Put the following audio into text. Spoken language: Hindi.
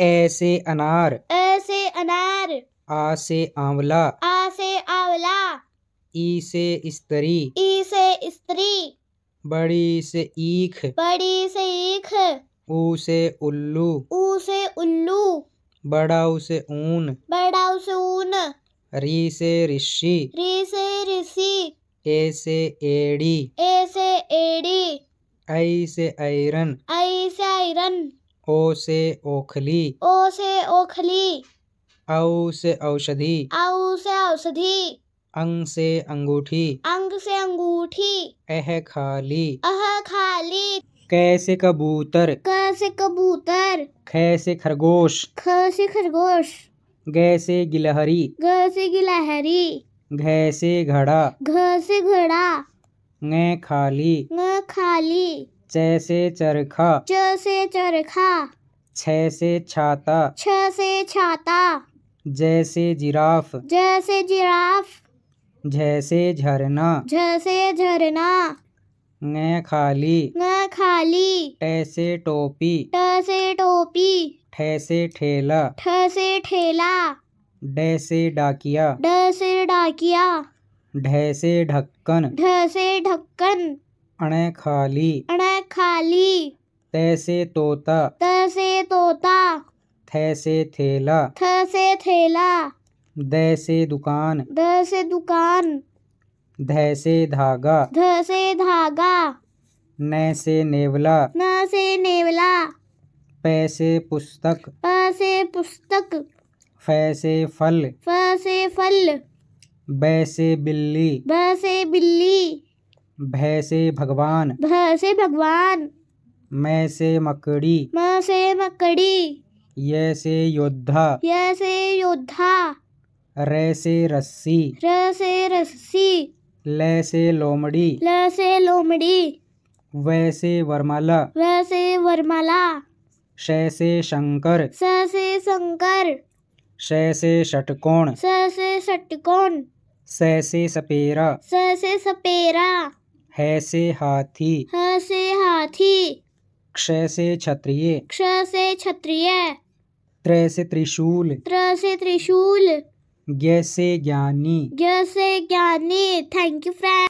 ए से अनार ए से अनार आ से आंवला आ से आंवला ई से स्त्री ई से स्त्री बड़ी से ईख बड़ी से ईख ऊ से उल्लू ऊ से उल्लू बड़ा उसे ऊन बड़ा उसे ऊन री से ऋषि री से ऋषि ए से एड़ी ए से एड़ी ऐ से आयरन ऐ से आयरन ओ से ओखली ओ से ओखली औ से औषधि औ से औषधि अंग से अंगूठी अंग से अंगूठी अह खाली अह खाली कैसे कबूतर कैसे कबूतर खैसे खरगोश खैसे खरगोश गैसे गिलहरी गैसे गिलहरी घैसे घड़ा घैसे घड़ा ने खाली ने खाली जैसे चरखा जैसे चरखा छ से छाता छ से छाता जैसे जिराफ जैसे जिराफ जैसे झरना जैसे झरना ङ खाली ङ खाली ऐसे टोपी ऐसे टोपी ठैसे ठेला ठैसे ठेला डैसे डाकिया डैसे डाकिया ढैसे ढक्कन ढैसे ढक्कन अण खाली अण खाली तैसे तोता तैसे तोता थे थेला थैला थेला दैसे दुकान दैसे दुकान धैसे धागा धैसे धागा नैसे नेवला नैसे नेवला पैसे पुस्तक पैसे पुस्तक फैसे फल फैसे फल बैसे बिल्ली बैसे से बिल्ली भय से भगवान भय से भगवान मैं से मकड़ी मैं से मकड़ी ये से योद्धा ये से योद्धा रे से रस्सी र से रस्सी ले से लोमड़ी ल से लोमड़ी वैसे वरमाला वैसे वरमाला श से शंकर स से शंकर श से षटकोण स से षटकोण स से सपेरा स से सपेरा है से हाथी ह से हाथी क्ष से क्षत्रिय क्ष से क्षत्रिय त्र से त्रिशूल त्र से त्रिशूल ज्ञ से ज्ञानी ज्ञ से ज्ञानी थैंक यू फ्रेंड